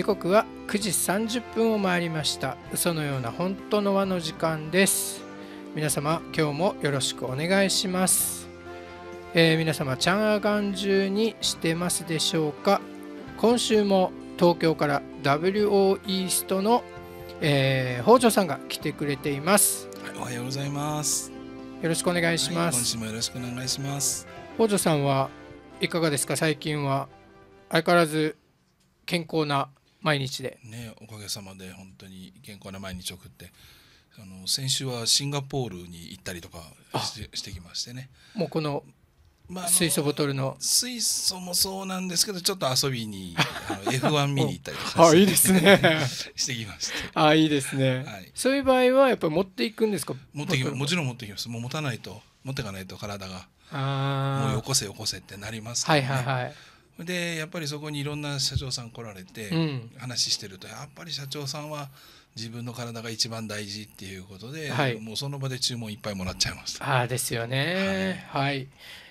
時刻は9時30分を回りました嘘のような本当の輪の時間です皆様今日もよろしくお願いします、えー、皆様チャンアガン中にしてますでしょうか今週も東京から WO イーストの、えー、北条さんが来てくれていますおはようございますよろしくお願いします、はい、今週もよろしくお願いします北条さんはいかがですか最近は相変わらず健康な毎日で、ね、おかげさまで本当に健康な毎日送ってあの先週はシンガポールに行ったりとかしてきましてねもうこのまあ、水素ボトルの水素もそうなんですけどちょっと遊びにあの F1 見に行ったりとかあいいですねしてきましてあいいですね、はい、そういう場合はやっぱり持っていくんですか持ってきもちろん持ってきますもう持たないと持っていかないと体がもうよこせよこせってなりますから、ね、はいはいはいでやっぱりそこにいろんな社長さん来られて話してると、うん、やっぱり社長さんは自分の体が一番大事っていうことで、はい、もうその場で注文いっぱいもらっちゃいました。あですよね、はい、はい、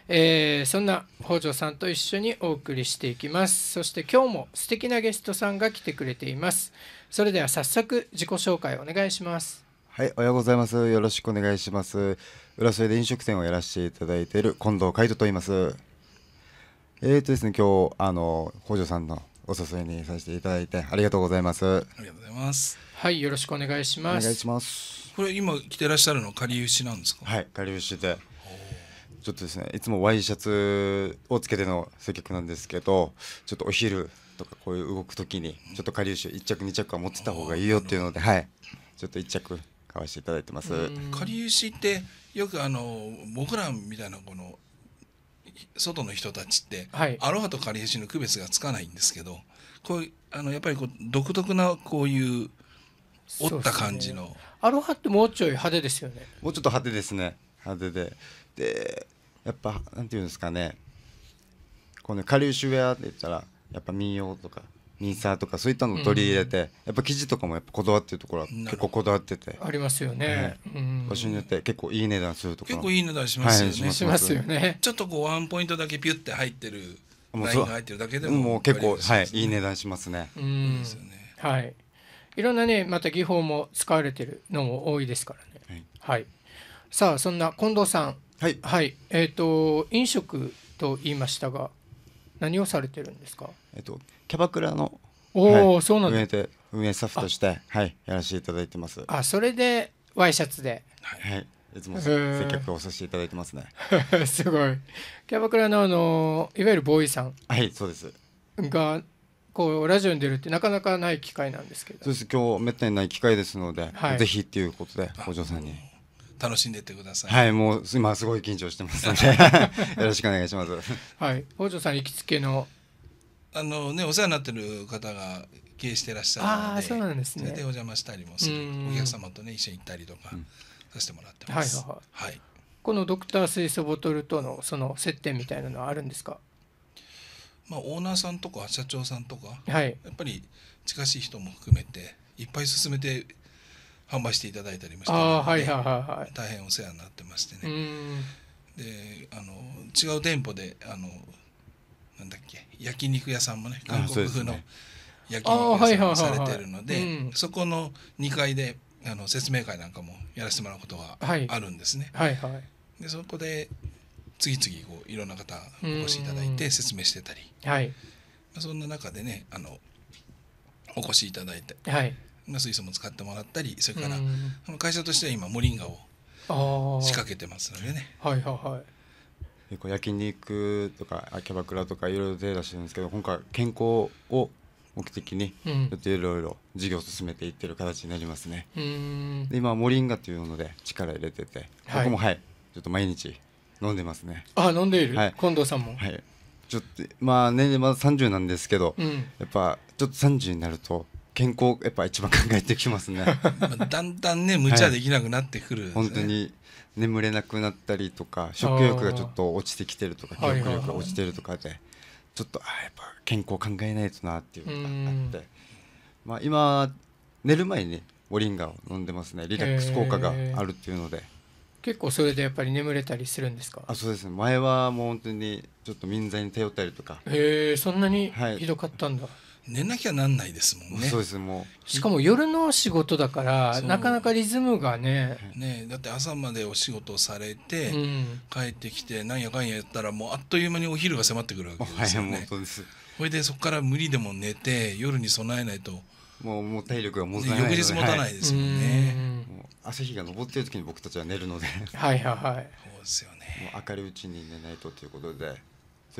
えー、そんな北条さんと一緒にお送りしていきますそして今日も素敵なゲストさんが来てくれていますそれでは早速自己紹介お願いしますはい、おはようございます。よろしくお願いします。浦添で飲食店をやらせていただいている近藤海人と言います。えーとですね、今日あの北条さんのお誘いにさせていただいてありがとうございます。ありがとうございます。はい、よろしくお願いします。お願いします。これ今着てらっしゃるのかりゆしなんですか。はい、かりゆしで。ちょっとですね、いつもワイシャツをつけての接客なんですけど、ちょっとお昼とかこういう動く時に、ちょっとかりゆし一着二着は持ってた方がいいよっていうので、はい、ちょっと一着買わせていただいてます。かりゆしってよくあの僕らみたいなこの外の人たちって、はい、アロハとかりへしの区別がつかないんですけどこうあのやっぱりこう独特なこういう折った感じの、ね、アロハってもうちょい派手ですよねもうちょっと派手ですね派手ででやっぱなんていうんですかねこうねかりゆしウェアって言ったらやっぱ民謡とかインサーとかそういったのを取り入れて、うん、やっぱ記事とかもやっぱこだわってるところは結構こだわっててありますよね、うん、場所によって結構いい値段するとか結構いい値段しますよね、はい、しますよねちょっとこうワンポイントだけピュって入ってるラインが入ってるだけでももう結構、はいいい値段しますねうんですよねはいいろんなねまた技法も使われてるのも多いですからね、はい、はい、さあそんな近藤さんはい、はい、えっ、ー、と飲食と言いましたが何をされてるんですかえっ、ー、とキャバクラのおお、そうなん運営で運営スタッフとしてはいやらせていただいてますあそれでワイシャツではいいつも接客をさせていただいてますね すごいキャバクラのあのいわゆるボーイさんはいそうですがこうラジオに出るってなかなかない機会なんですけどそうです今日めったにない機会ですので、はい、ぜひっていうことで北条さんに楽しんでてくださいはいもう今すごい緊張してますので よろしくお願いしますはい北条さん行きつけのあのねお世話になってる方が経営してらっしゃるのでそうなんです、ね、それでお邪魔したりもするお客様とね一緒に行ったりとかさせてもらってます。はい、はい、このドクター水素ボトルとのその接点みたいなのはあるんですかまあ、オーナーさんとか社長さんとか、はい、やっぱり近しい人も含めていっぱい進めて販売していただいたりもしてはいはいはい、大変お世話になってましてねであの違う店舗であのなんだっけ焼肉屋さんもね韓国風の焼き肉屋さんされてるのでそこの2階であの説明会なんかもやらせてもらうことがあるんですね。はいはいはい、でそこで次々こういろんな方お越しいただいて説明してたり、はい、そんな中でねあのお越しいただいて、はい、水素も使ってもらったりそれから会社としては今モリンガを仕掛けてますのでね。はいはいはい結構焼肉とかキャバクラとかいろいろ手出してるんですけど今回健康を目的にちょっといろいろ事業を進めていってる形になりますね。で今モリンガというので力入れてて、はい、もはいちょっと毎日飲んでますね。あ飲んでいる、はい、近藤さんも。はい。ちょっとまあ年齢まだ30なんですけど、うん、やっぱちょっと30になると健康やっぱ一番考えてきますね だんだんね無茶できなくなってくる、ねはい、本当に眠れなくなったりとか食欲がちょっと落ちてきてるとか記憶力が落ちてるとかでちょっとあやっぱ健康考えないとなっていうのがあって、まあ、今寝る前にオリンガを飲んでますねリラックス効果があるっていうので。結構それでやっぱり眠れたりするんですかあそうですね前はもう本当にちょっと民剤に頼ったりとかへえそんなにひどかったんだ、はい寝なきゃなんないですもんね。そうですもうしかも夜の仕事だからなかなかリズムがね。ねだって朝までお仕事をされて、うん、帰ってきてなんやかんややったらもうあっという間にお昼が迫ってくるわけですよね。はい、でれでそこから無理でも寝て夜に備えないと。もうもう体力が持たない、ね、翌日持たないですもんね。はい、朝日が昇っている時に僕たちは寝るので。はいはいはい。そうですよね。明るいうちに寝ないとということで。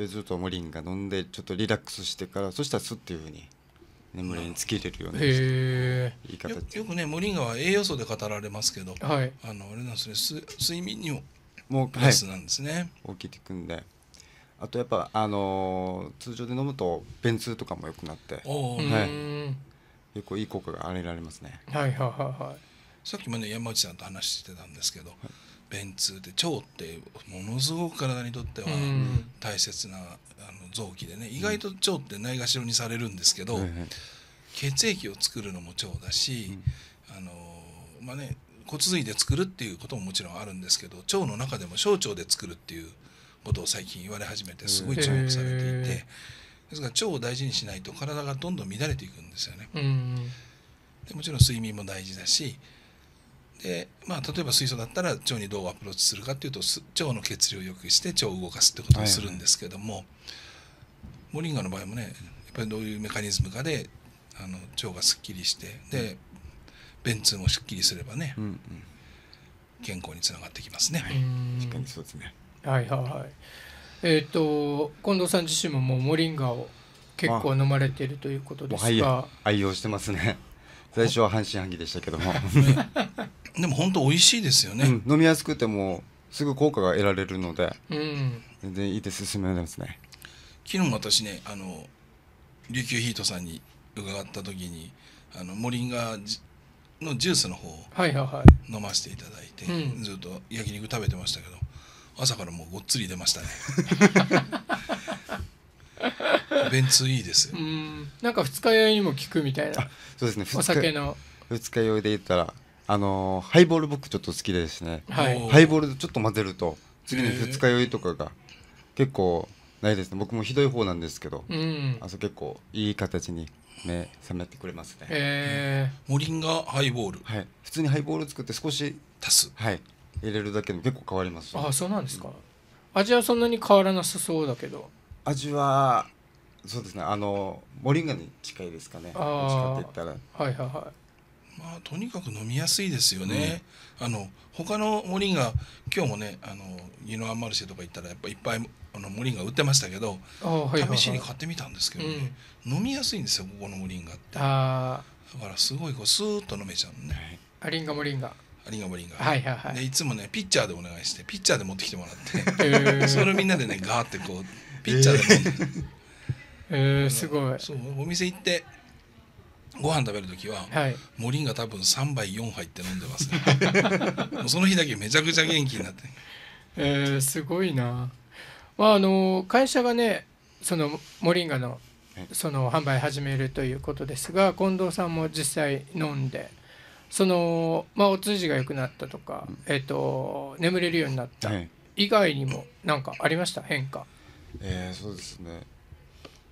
それずっとモリンが飲んでちょっとリラックスしてからそしたらスッていうふうに眠りにつきれるような言い方よよくねモリンガは栄養素で語られますけど、はい、あのあれなんですね睡眠にももうプラスなんですね、はい、起きていくんであとやっぱあのー、通常で飲むと便通とかも良くなってはい、結構いい効果があれられますねはいはいはいはいさっきもね山内さんと話してたんですけど、はい便通で腸ってものすごく体にとっては大切なあの臓器でね意外と腸ってないがしろにされるんですけど血液を作るのも腸だしあのまあね骨髄で作るっていうことももちろんあるんですけど腸の中でも小腸で作るっていうことを最近言われ始めてすごい注目されていてですから腸を大事にしないと体がどんどん乱れていくんですよね。でもちろん睡眠も大事だしで、まあ、例えば水素だったら腸にどうアプローチするかというと腸の血流を良くして腸を動かすってことをするんですけども、はいはい、モリンガの場合もねやっぱりどういうメカニズムかであの腸がすっきりしてで便通もすっきりすればね、うんうん、健康につながってきますね。はい、確かにそうですねはいはいはい。えっ、ー、と近藤さん自身ももうモリンガを結構飲まれているということですが、まあ、愛用してますね。最初は半信半疑でしたけども。でも本当美味しいですよね、うん、飲みやすくてもすぐ効果が得られるので、うん、全然いいです勧めですね昨日も私ねあの琉球ヒートさんに伺った時にあのモリンガのジュースの方を飲ませていただいて、はいはいずっと焼肉食べてましたけど、朝からもうごっつり出ましたねベ 通いいですうんなんか二日酔いにも効くみたいなそうですねお酒の二日酔いで言ったらあのハイボール僕ちょっと好きでですね、はい、ハイボールちょっと混ぜると次の二日酔いとかが結構ないですね僕もひどい方なんですけど、うん、あそ結構いい形に目覚めてくれますね、へえー、モリンガハイボール、はい、普通にハイボール作って少し足す、はい、入れるだけでも結構変わります、ね、あそうなんですか、うん、味はそんなに変わらなさそうだけど味はそうですねあのモリンガに近いですかねどっちかっていったらはいはいはいまあとにかく飲みやすいですよね、うん、あの他のモリンガ今日もねあのギノアンマルシェとか行ったらやっぱいっぱいあのモリンガ売ってましたけど、はいはい、試しに買ってみたんですけどね、うん、飲みやすいんですよここのモリンガってあだからすごいこうスーッと飲めちゃうね、アリンガモリンガアリンガモリンガ、はいはいはい、でいつもねピッチャーでお願いしてピッチャーで持ってきてもらって、えそれみんなでねガーってこうピッチャーで飲んで、えー、えー、すごいそうお店行ってご飯食べる時は、はい、モリンが多分3杯4杯って飲んでます、ね、その日だけめちゃくちゃ元気になってえー、すごいな、まあ、あの会社がねそのモリンガのその販売始めるということですが近藤さんも実際飲んでその、まあ、お通じが良くなったとか、えーと、眠れるようになった以外にも何かありました変化えー、そうですね、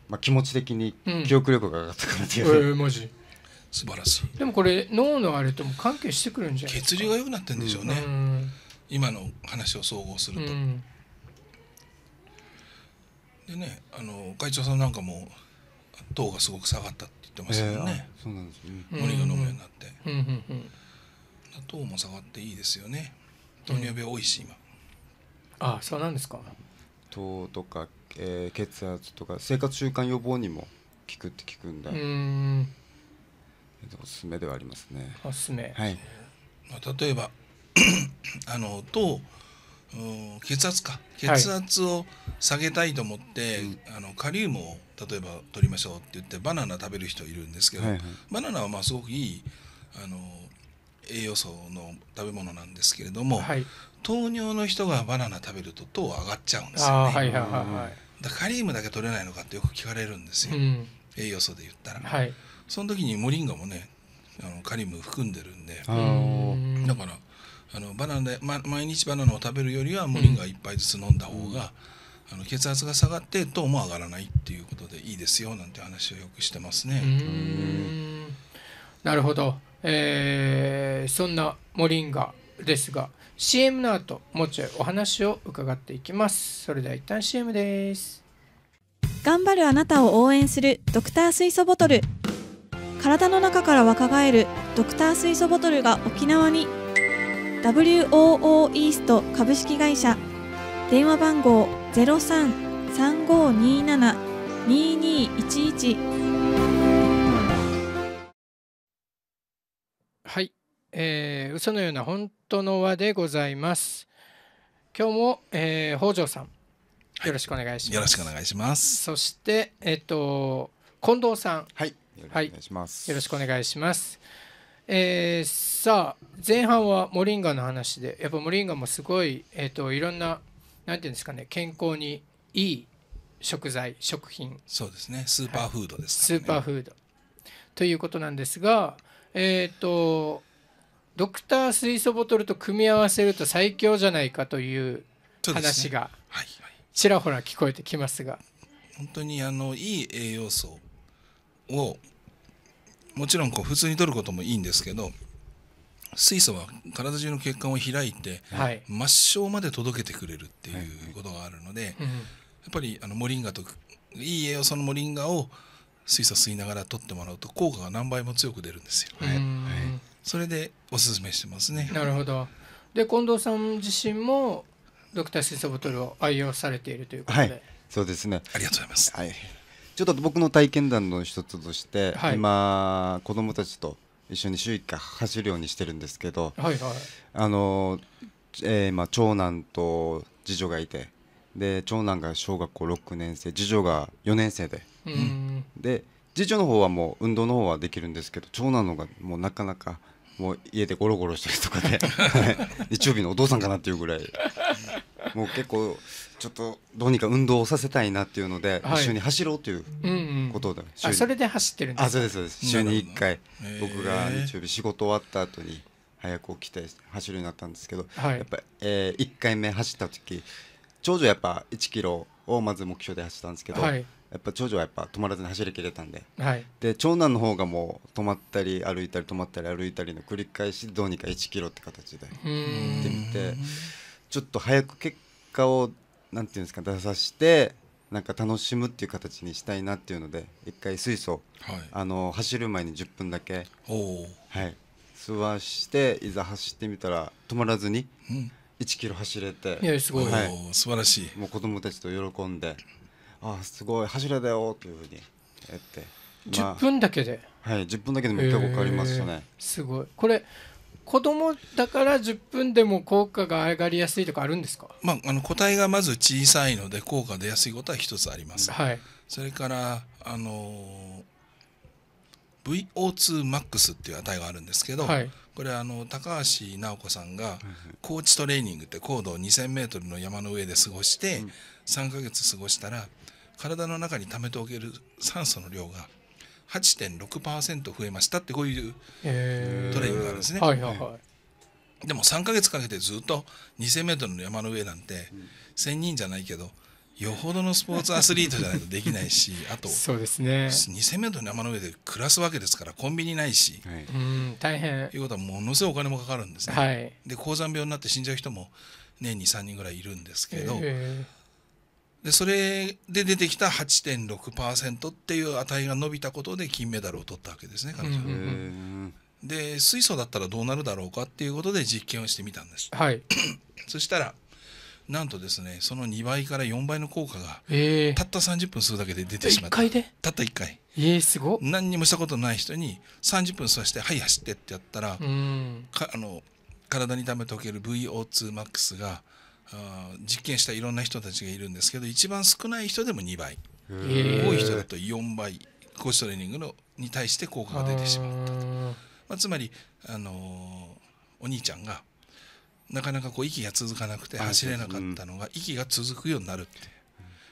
まあ、気持ち的に記憶力が上がったからっていう、うん、えー、マジ素晴らしいでもこれ脳のあれとも関係してくるんじゃない血流が良くなってんでしょうね、うん、今の話を総合すると、うん、でねあの会長さんなんかも糖がすごく下がったって言ってましたよね、えー、そうなんですね森が飲むようになって、うんうんうん、糖も下がっていいですよね糖尿病多いし今、ああそうなんですか糖とか、えー、血圧とか生活習慣予防にも効くって聞くんだうんおすすめではありますね。おすすめ。はい。まあ例えば あの糖血圧か血圧を下げたいと思って、はい、あのカリウムを例えば取りましょうって言ってバナナ食べる人いるんですけど、はいはい、バナナはまあすごくいいあの栄養素の食べ物なんですけれども、はい、糖尿の人がバナナ食べると糖上がっちゃうんですよね。はいはいはい、カリウムだけ取れないのかってよく聞かれるんですよ、うん、栄養素で言ったら。はいその時にモリンガもねあのカリム含んでるんであだからあのバナナで、ま、毎日バナナを食べるよりはモリンガ一杯ずつ飲んだ方が、あの血圧が下がって糖も上がらないっていうことでいいですよなんて話をよくしてますね。なるほど、えー、そんなモリンガですが CM の後もうちょいお話を伺っていきますそれでは一旦 CM です頑張るあなたを応援するドクター水素ボトル体の中から若返るドクター水素ボトルが沖縄に WOO イースト株式会社電話番号0335272211はい、えー、嘘のような本当の輪でございます今日も、えー、北条さんよろしくお願いします、よろしくお願いしますそしてえっ、ー、と近藤さんはいお願いします、はい、よろしくお願いします。えー、さあ前半はモリンガの話でやっぱモリンガもすごい、えーと、いろんな何て言うんですかね健康にいい食材食品そうですねスーパーフードです、ねはい、スーパーフードということなんですがえっ、ー、とドクター水素ボトルと組み合わせると最強じゃないかという話がちらほら聞こえてきますが。すねはいはい、本当にあのいい栄養素をもちろんこう普通に取ることもいいんですけど水素は体中の血管を開いて、はい、末梢まで届けてくれるっていうことがあるので、はいやっぱりあのモリンガといい栄養素のモリンガを水素吸いながら取ってもらうと効果が何倍も強く出るんですよ。はい、それでおすめしてますね。なるほど。で近藤さん自身もドクター水素ボトルを愛用されているということで。はい、そうですね。ありがとうございます。はい。ちょっと僕の体験談の一つとして、はい、今子供たちと一緒に週1回走るようにしてるんですけど、はいはい、あの、えー、まあ、長男と次女がいてで長男が小学校6年生次女が4年生で、で次女の方はもう運動の方はできるんですけど長男の方がもうなかなか。もう家でゴロゴロしてるとかで日曜日のお父さんかなっていうぐらいもう結構ちょっとどうにか運動をさせたいなっていうので、はい、一緒に走ろうということで、うんうん、それで走ってるんですあそうですそうです週に1回僕が日曜日仕事終わった後に早く起きて走るようになったんですけど、はい、やっぱ、えー、1回目走った時長女やっぱ1キロをまず目標で走ったんですけど、はい、やっぱ長女はやっぱ止まらずに走りきれたんで,、はい、で長男の方がもう止まったり歩いたり止まったり歩いたりの繰り返しどうにか1キロって形で行ってみてちょっと早く結果をなんていうんですか出さしてなんか楽しむっていう形にしたいなっていうので一回水素、はい、あの走る前に10分だけ、はい、吸わしていざ走ってみたら止まらずに1キロ走れて、うん、いやすごい、はい、素晴らしいもう子供たちと喜んであすごい柱だよというふうにやって、まあ、10分だけではい10分だけでも結構変わりましたね、えー、すごいこれ子供だから10分でも効果が上がりやすいとかあるんですか、まあ、あの個体がまず小さいので効果出やすいことは一つあります、はい、それからあの VO2MAX っていう値があるんですけど、はい、これあの高橋直子さんが高地トレーニングって高度 2,000m の山の上で過ごして3か月過ごしたら体の中に溜めておける酸素の量が8.6%増えましたってこういうトレーニングがあるんですね。はいはいはい、でも3か月かけてずっと2,000メートルの山の上なんて、1,000人じゃないけどよほどのスポーツアスリートじゃないとできないし あとそうですね2,000メートルの山の上で暮らすわけですからコンビニないし、はい、うん大変ということはものすごいお金もかかるんですね。はい、で高山病になって死んじゃう人も年に3人ぐらいいるんですけど、えーでそれで出てきた8.6%っていう値が伸びたことで金メダルを取ったわけですね彼女は。で水素だったらどうなるだろうかっていうことで実験をしてみたんです。はい、そしたらなんとですねその2倍から4倍の効果が、たった30分するだけで出てしまった、えー、たった1回えー、すご何にもしたことない人に30分さして「はい走って」ってやったらあの体に溜めておける VO2 マックスが「実験したいろんな人たちがいるんですけど一番少ない人でも2倍多い人だと4倍コーチトレーニングのに対して効果が出てしまったと、まあ、つまり、あのー、お兄ちゃんがなかなかこう息が続かなくて走れなかったのが息が続くようになるっ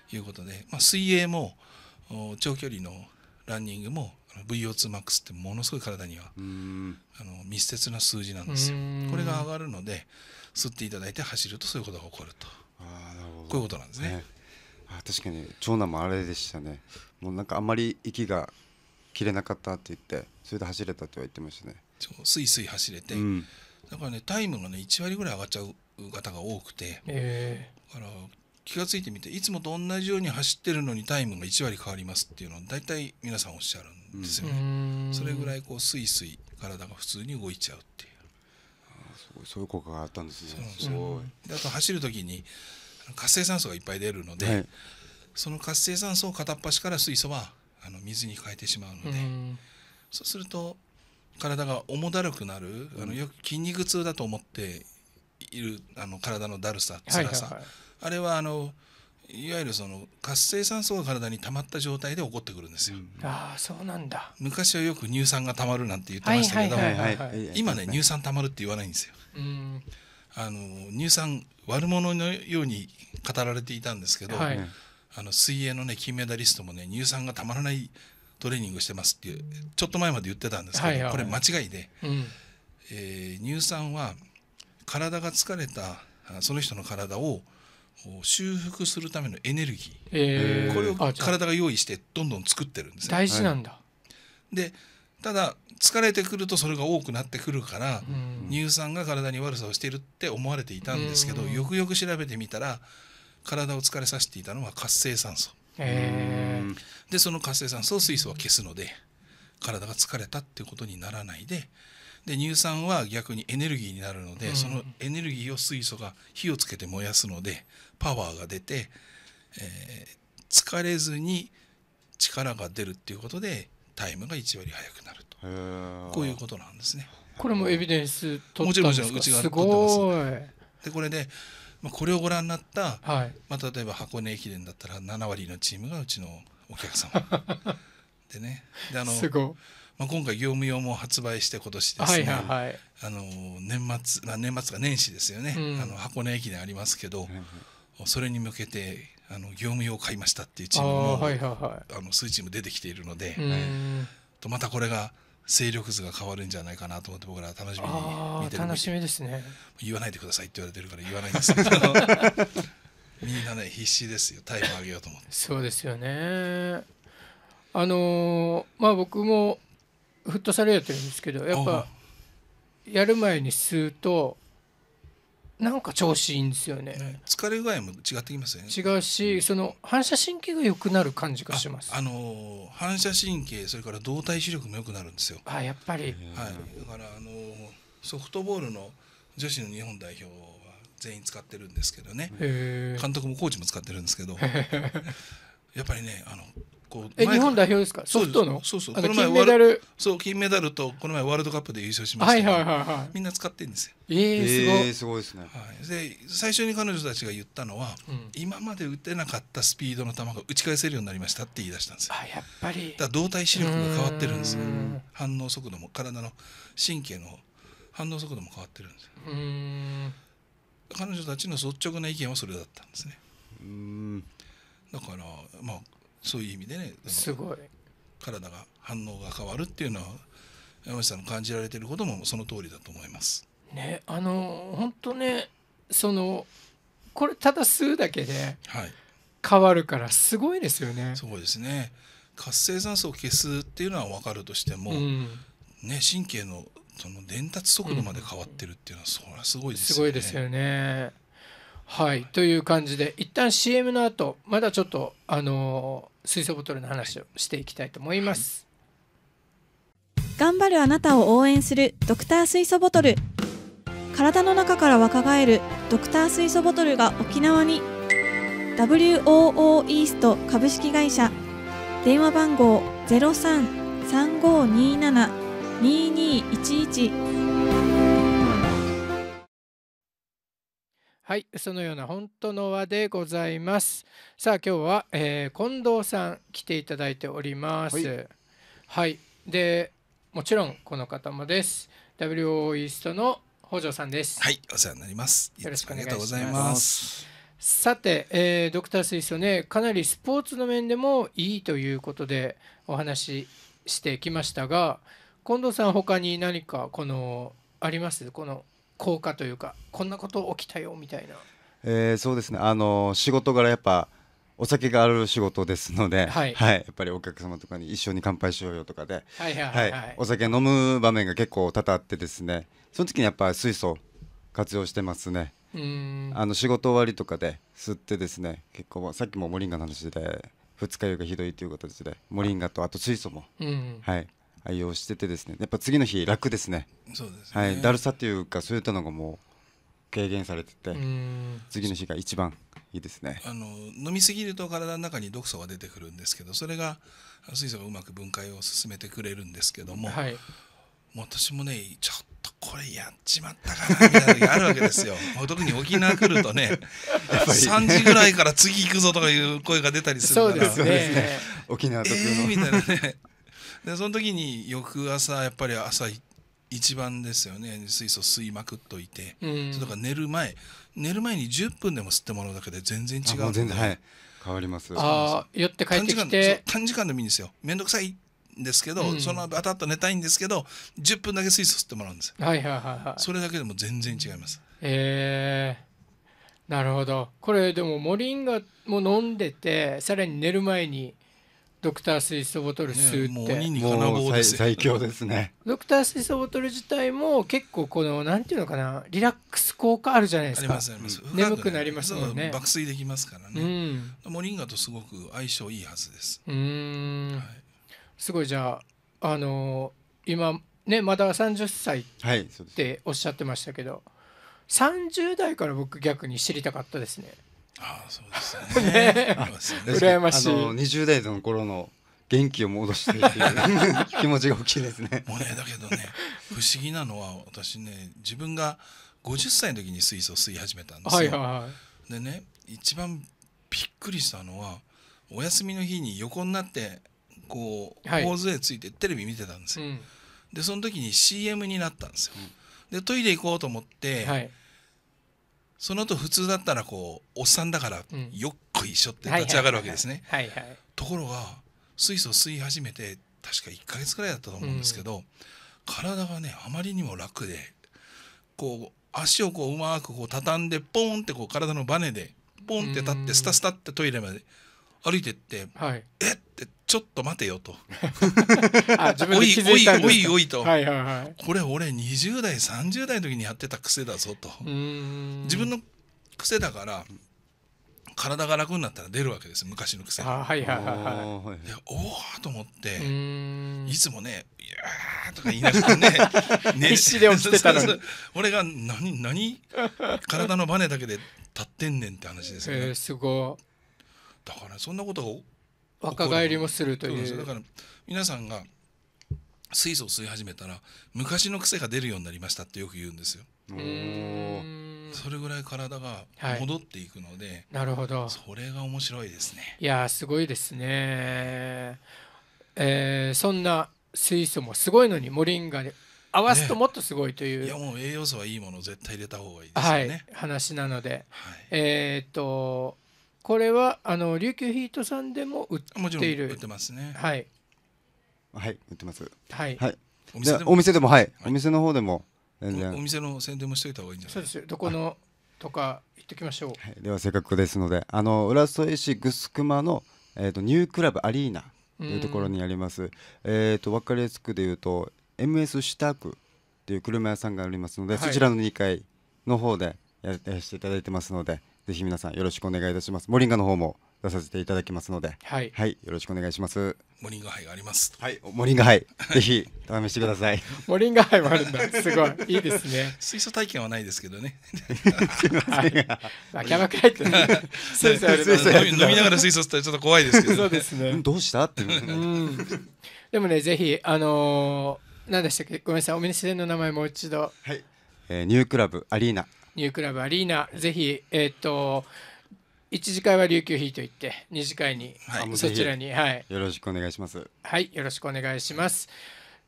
ていうことで、まあ、水泳も長距離のランニングも VO2max ってものすごい体にはあの密接な数字なんですよこれが上がるので吸っていただいて走るとそういうことが起こるとあなるほどこういうことなんですね、ね、あ確かに長男もあれでしたねもうなんかあんまり息が切れなかったって言ってそれで走れたとは言ってましたねスイスイ走れて、うん、だからねタイムがね1割ぐらい上がっちゃう方が多くて、えー、だから気が付いてみていつもと同じように走ってるのにタイムが1割変わりますっていうのは大体皆さんおっしゃるんですよね、うん、それぐらいこうスイスイ体が普通に動いちゃうっていうすごいそういう効果があったんですねすごいであと走る時に活性酸素がいっぱい出るので、はい、その活性酸素を片っ端から水素はあの水に変えてしまうので、うん、そうすると体が重だるくなる、うん、あのよく筋肉痛だと思っているあの体のだるさ辛さ、はいはいはいあれはあのいわゆるその活性酸素が体に溜まった状態で起こってくるんですよ。ああそうなんだ。昔はよく乳酸が溜まるなんて言ってましたけど、今ね乳酸溜まるって言わないんですよ。あの乳酸悪者のように語られていたんですけど、はい、あの水泳のね金メダリストもね乳酸がたまらないトレーニングしてますっていうちょっと前まで言ってたんですけど、はいはい、これ間違いで、うん、えー、乳酸は体が疲れたその人の体を修復するためのエネルギー、えー、これを体が用意してどんどん作ってるんですね。大事なんだ、はい、でただ疲れてくるとそれが多くなってくるから、うん、乳酸が体に悪さをしているって思われていたんですけど、うん、よくよく調べてみたら体を疲れさせていたのは活性酸素。えー、でその活性酸素を水素は消すので体が疲れたっていうことにならないで。で乳酸は逆にエネルギーになるので、うん、そのエネルギーを水素が火をつけて燃やすのでパワーが出て、えー、疲れずに力が出るっていうことでタイムが1割速くなるとこういうことなんですね。これもエビデンス取ったんですかもちろんもちろんうちが取ってます。すでこれで、まあ、これをご覧になった、はい、まあ、例えば箱根駅伝だったら7割のチームがうちのお客様。でねであのまあ、今回業務用も発売して今年ですね、はいはいあの年末、まあ、年末が年始ですよね、うん、あの箱根駅伝ありますけど、それに向けてあの業務用を買いましたっていうチームもあ、はいはいはい、あの数チーム出てきているので、とまたこれが勢力図が変わるんじゃないかなと思って僕ら楽しみに見てる楽しみですね言わないでくださいって言われてるから言わないんですけど みんなね必死ですよタイム上げようと思ってそうですよねあのまあ僕もフットサルやってるんですけどやっぱやる前に吸うとなんか調子いいんですよね、ね、疲れ具合も違ってきますよね違うし、うん、その反射神経が良くなる感じがしますあのー、反射神経それから動体視力も良くなるんですよあやっぱり、はい、だからあのー、ソフトボールの女子の日本代表は全員使ってるんですけどね監督もコーチも使ってるんですけど やっぱりねあのこうえ日本代表ですかソフトのそうそうこの前金メダルそう金メダルとこの前ワールドカップで優勝しました、はいはいはいはいみんな使ってるんですよえー、すごえすごいですね、はい、で最初に彼女たちが言ったのは、うん、今まで打てなかったスピードの球が打ち返せるようになりましたって言い出したんですよあやっぱりだ動体視力が変わってるんですよ反応速度も体の神経の反応速度も変わってるんですよ彼女たちの率直な意見はそれだったんですねうんだからまあそういう意味でねすごい体が反応が変わるっていうのは山下さんの感じられてることもその通りだと思います。ねあの本当ねそのこれただ吸うだけで変わるからすごいですよね。はい、そうですね活性酸素を消すっていうのは分かるとしても、うん、ね、神経のその伝達速度まで変わってるっていうのは、それはすごいですよね。すごいですよね。はいという感じで一旦 CM の後まだちょっとあの水素ボトルの話をしていきたいと思います、はい、頑張るあなたを応援するドクター水素ボトル体の中から若返るドクター水素ボトルが沖縄に WOO イースト株式会社電話番号0335272211はい、そのような本当の和でございます。さあ、今日は、えー、近藤さん来ていただいております。はい、はい、で、もちろんこの方もです。WO イーストの北条さんです。はい、お世話になります。よろしくお願いします。さて、えー、ドクタースイス素ね、かなりスポーツの面でもいいということでお話ししてきましたが、近藤さん他に何かこのありますこの効果というかこんなこと起きたよみたいな、えー、そうですねあの仕事柄やっぱお酒がある仕事ですので、はい、はい、やっぱりお客様とかに一緒に乾杯しようよとかで、はいはいはい、はい、お酒飲む場面が結構多々あってですねその時にやっぱ水素活用してますねあの仕事終わりとかで吸ってですね結構さっきもモリンガの話で二日酔いがひどいという形でモリンガとあと水素も、はい、愛用しててですねやっぱ次の日楽ですねそうです、ね、はい、だるさっていうかそういったのがもう軽減されてて次の日が一番いいですねあの飲みすぎると体の中に毒素が出てくるんですけどそれが水素がうまく分解を進めてくれるんですけども、はい、も私もねちょっとこれやっちまったかなみたいなのがあるわけですよ 特に沖縄来るとね3時ぐらいから次行くぞとかいう声が出たりするからそうですよね、沖縄特有の、えー、みたいなねでその時に翌朝やっぱり朝一番ですよね水素吸いまくっといて、うん、それから寝る前寝る前に10分でも吸ってもらうだけで全然違う全然はい変わりますああ寄って帰ってきて短時間でもいいんですよ面倒くさいんですけど、うん、そのあたっと寝たいんですけど10分だけ水素吸ってもらうんですはいはいはい、はい、それだけでも全然違いますへえー、なるほどこれでもモリンガも飲んでてさらに寝る前にドクタース水素ボトル吸うって、ね、もう 最強ですねドクタース水素ボトル自体も結構このなんていうのかなリラックス効果あるじゃないですかありますあります、うん、眠くなりますもんね爆睡できますからね、うん、モリンガとすごく相性いいはずですうん、はい、すごいじゃああのー、今ねまだ三十歳っておっしゃってましたけど、はい、代から僕逆に知りたかったですねああそうですねね羨ましいあの20代の頃の元気を戻してっていう 気持ちが大きいですねもうねだけどね不思議なのは私ね自分が50歳の時に水素を吸い始めたんですよ、はいはいはい、でね一番びっくりしたのはお休みの日に横になってこう頬杖ついてテレビ見てたんですよ、はいうん、でその時に CM になったんですよ、でトイレ行こうと思って、はいその後普通だったらこうおっさんだからよっこいしょって立ち上がるわけですね。ところが水素吸い始めて確か1か月ぐらいだったと思うんですけど、うん、体がねあまりにも楽でこう足をこううまくこう畳んでポンってこう体のバネでポンって立ってスタスタってトイレまで歩いてって、えっちょっと待てよと おいおいおいおいと、はいはいはい、これ俺20代30代の時にやってた癖だぞと自分の癖だから体が楽になったら出るわけです昔の癖あ、はいはいはいはい、おおと思っていつもね「いや」とか言いながらね ね必死で起きてたのに俺が何何体のバネだけで立ってんねんって話ですよね。えー、すごだからそんなこと若返りもするというだから皆さんが水素を吸い始めたら昔の癖が出るようになりましたってよく言うんですよ。それぐらい体が戻っていくので、はい、なるほどそれが面白いですねいやすごいですね、えー、そんな水素もすごいのにモリンガで合わすともっとすごいという、ね、いやもう栄養素はいいものを絶対入れた方がいいですよね、はい、話なので、はい、えっ、とこれはあの琉球ヒートさんでも売っている。売ってますね。はい。はい、売ってます。はい。はい。お店でもお店でもはい、お店の方でも全然お店の宣伝もしておいた方がいいんじゃないですか。そうです。どこのとか言ってきましょう。はい、ではせっかくですので、あの浦添市グスクマのえっ、ー、とニュークラブアリーナというところにあります。えっ、ー、とわかりやすくで言うと MS 下区という車屋さんがありますので、はい、そちらの2階の方でやらせていただいてますので、ぜひ皆さんよろしくお願いいたします。モリンガの方も出させていただきますので、はい、はい、よろしくお願いします。モリンガ杯があります。はい、モリンガ杯、ぜひ試してください。モリンガ杯もあるんだ。すごい、いいですね。水素体験はないですけどね。はい、あ、キャバクラって、ね、水 素飲みながら水素ってちょっと怖いですけど、ね。そうですね。どうしたって。でもね、ぜひ、あのー、何でしたっけ、ごめんなさい、お店の名前もう一度。はい、えー、ニュークラブアリーナ。ニュークラブアリーナ、ぜひ、えっ、ー、と、1次会は琉球ヒート行って2次会に、はい、そちらに、はい、よろしくお願いしますはいよろしくお願いします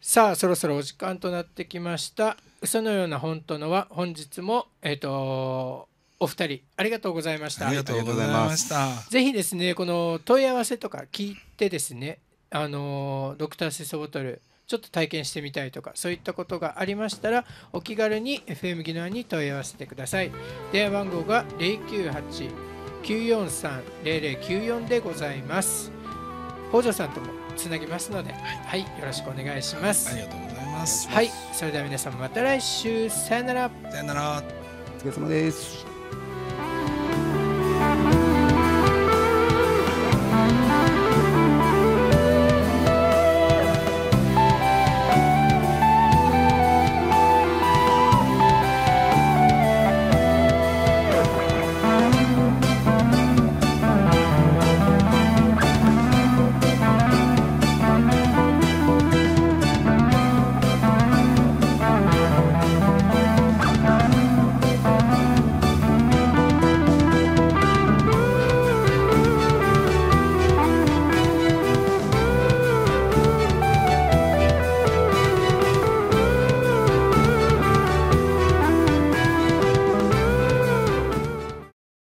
さあそろそろお時間となってきました嘘のような本当のは本日もえっ、ー、とお二人ありがとうございましたありがとうございましたぜひですねこの問い合わせとか聞いてですねあのドクターセソボトルちょっと体験してみたいとかそういったことがありましたらお気軽に FM 技能に問い合わせてください電話番号が098-943-0094でございます北条さんともつなぎますので、はい、よろしくお願いしますありがとうございますはいそれでは皆さんまた来週さよならさよならお疲れ様です